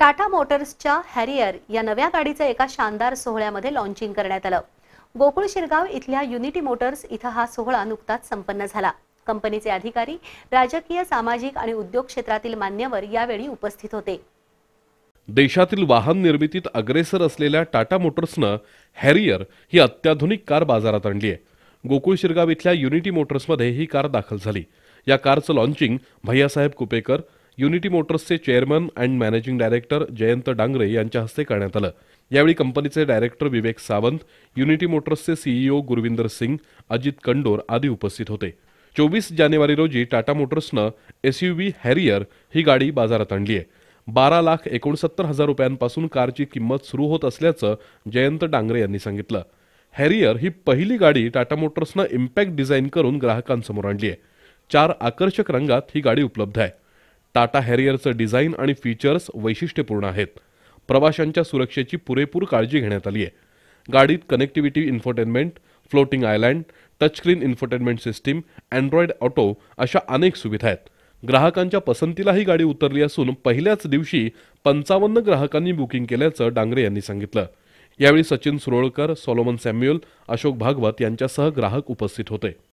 टाटा मोटर्सच्या हॅरियर या नव्या गाडीचं एका शानदार सोहळ्यामध्ये लॉन्चिंग करण्यात आलं गोकुळ शिरगाव इथल्या युनिटी मोटर्स इथं हा सोहळा नुकताच संपन्न झाला कंपनीचे अधिकारी राजकीय सामाजिक आणि उद्योग क्षेत्रातील मान्यवर यावेळी उपस्थित होते देशातील वाहन निर्मितीत अग्रेसर असलेल्या टाटा मोटर्सनं हॅरियर ही अत्याधुनिक कार बाजारात आणली आहे गोकुळ शिरगाव इथल्या युनिटी मोटर्समध्ये ही कार दाखल झाली या कारचं लॉन्चिंग भैयासाहेब कुपेकर युनिटी मोटर्सचे chairman and managing director Jayant Dangre यांच्या हस्ते करण्यात आलं यावेळी कंपनीचे डायरेक्टर विवेक सावंत युनिटी मोटर्सचे सीईओ e गुरविंदर सिंग अजित कंडोर आदी उपस्थित होते चोवीस जानेवारी रोजी टाटा मोटर्सनं एसयूव्ही हॅरियर ही गाडी बाजारात आणली आहे बारा लाख एकोणसत्तर हजार रुपयांपासून कारची किंमत सुरू होत असल्याचं जयंत डांगरे यांनी सांगितलं हॅरियर ही पहिली गाडी टाटा मोटर्सनं इम्पॅक्ट डिझाईन करून ग्राहकांसमोर आणली आहे चार आकर्षक रंगात ही गाडी उपलब्ध आहे टाटा हॅरियरचं डिझाईन आणि फीचर्स वैशिष्ट्यपूर्ण आहेत प्रवाशांच्या सुरक्षेची पुरेपूर काळजी घेण्यात आली आहे गाडीत connectivity infotainment floating island touchscreen infotainment system Android auto अशा अनेक सुविधा आहेत ग्राहकांच्या पसंतीला ही गाडी उतरली असून पहिल्याच दिवशी पंचावन्न ग्राहकांनी बुकिंग केल्याचं डांगरे यांनी सांगितलं यावेळी सचिन सुरोळकर सोलोमन सॅम्युअल अशोक भागवत यांच्यासह ग्राहक उपस्थित होते